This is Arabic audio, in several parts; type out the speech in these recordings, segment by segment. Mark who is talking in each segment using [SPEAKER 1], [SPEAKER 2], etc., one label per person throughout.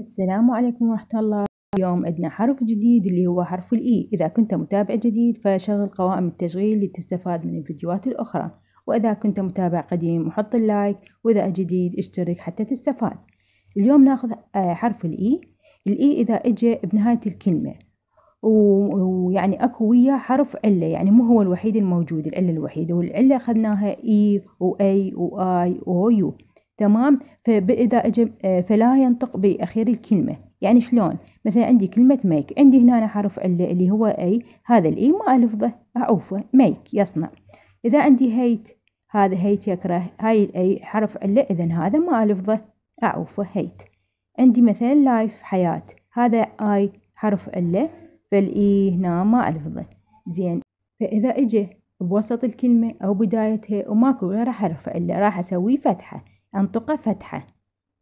[SPEAKER 1] السلام عليكم ورحمة الله اليوم عندنا حرف جديد اللي هو حرف الإي e. إذا كنت متابع جديد فشغل قوائم التشغيل لتستفاد من الفيديوهات الأخرى وإذا كنت متابع قديم حط اللايك وإذا جديد اشترك حتى تستفاد اليوم ناخذ آه، حرف الإي e. الإي e إذا إجى بنهاية الكلمة ويعني اكو وياه حرف عله يعني مو هو الوحيد الموجود العله الوحيده والعله اخذناها اي واي واي ويو تمام فبإذا أجب آه، فلا ينطق بأخير الكلمة يعني شلون مثلا عندي كلمة ميك عندي هنا حرف اللي هو أي هذا الإي e ما ألفظه أعوفه ميك يصنع إذا عندي هيت هذا هيت يكره هاي الأي حرف ال إذا هذا ما ألفظه أعوفه هيت عندي مثلا لايف حياة هذا أي حرف ال فالإي e هنا ما ألفظه زين فإذا إجي بوسط الكلمة أو بدايتها وماكو غيره حرف ال راح أسويه فتحة أنطقه فتحة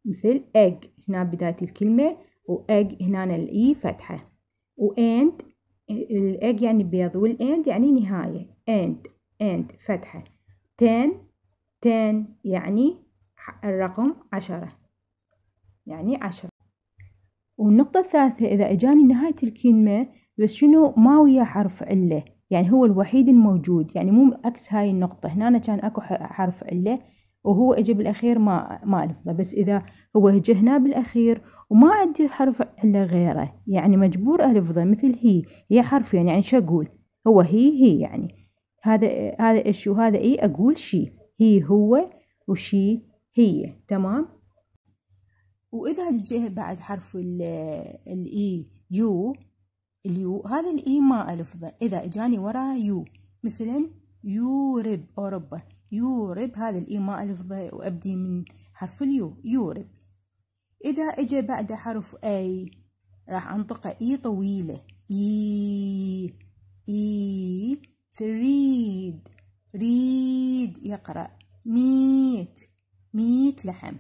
[SPEAKER 1] مثل egg هنا بداية الكلمة و egg هنا الإي e، فتحة و ال egg يعني بيض end يعني نهاية end end فتحة تن تن يعني الرقم عشرة يعني عشرة والنقطة الثالثة إذا إجاني نهاية الكلمة بس شنو ما ويا حرف إلا يعني هو الوحيد الموجود يعني مو عكس هاي النقطة هنا كان أكو حرف إلا وهو اجى بالاخير ما ما الفظه بس اذا هو هجهناه بالاخير وما عندي حرف الا غيره يعني مجبور الفظه مثل هي هي حرفين يعني،, يعني شو اقول هو هي هي يعني هذا هذا ايش وهذا اي اقول شي هي هو وشي هي تمام واذا جه بعد حرف الاي يو اليو هذا الاي ما الفظه اذا اجاني وراه يو مثلا يورب اوروبا يورب هذا الإي ما ألفظه وأبدي من حرف اليو يورب إذا إجا بعد حرف أي راح أنطق إي e طويلة إي e، إي e، ثريد ريد يقرأ ميت ميت لحم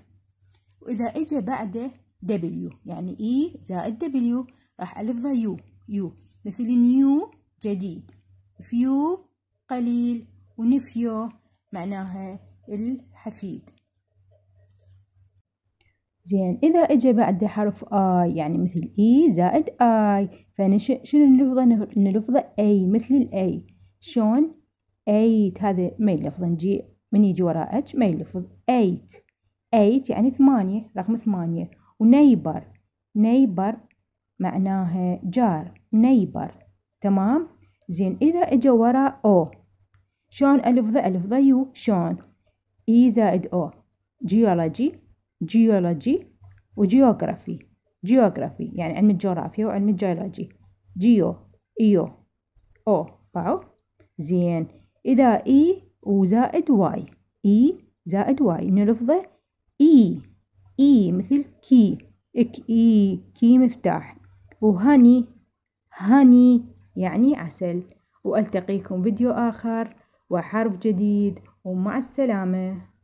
[SPEAKER 1] وإذا إجا بعده دبليو يعني إي زائد دبليو راح ألفظه يو يو مثل نيو جديد فيو قليل ونفيو معناها الحفيد زين إذا إجا بعد حرف آي يعني مثل إي زائد آي فنش شنو نلفظه نلفظه أي مثل الأي شلون أيت هذا ما يلفظ نجي من يجي وراء اتش ما يلفظ أيت أيت يعني ثمانية رقم ثمانية ونيبر نيبر معناها جار نيبر تمام زين إذا إجا وراء أو شلون ألف ذا ألف ذا يو شلون إي e زائد أو جيولوجي جيولوجي وجيوغرافي جيوغرافي يعني علم الجغرافيا وعلم الجيولوجي جيو إيو أو باو زين إذا إي e وزائد واي إي زائد واي نلفظه إي إي مثل كي إك إي e، كي مفتاح وهاني هاني يعني عسل وألتقيكم فيديو آخر وحرف جديد ومع السلامة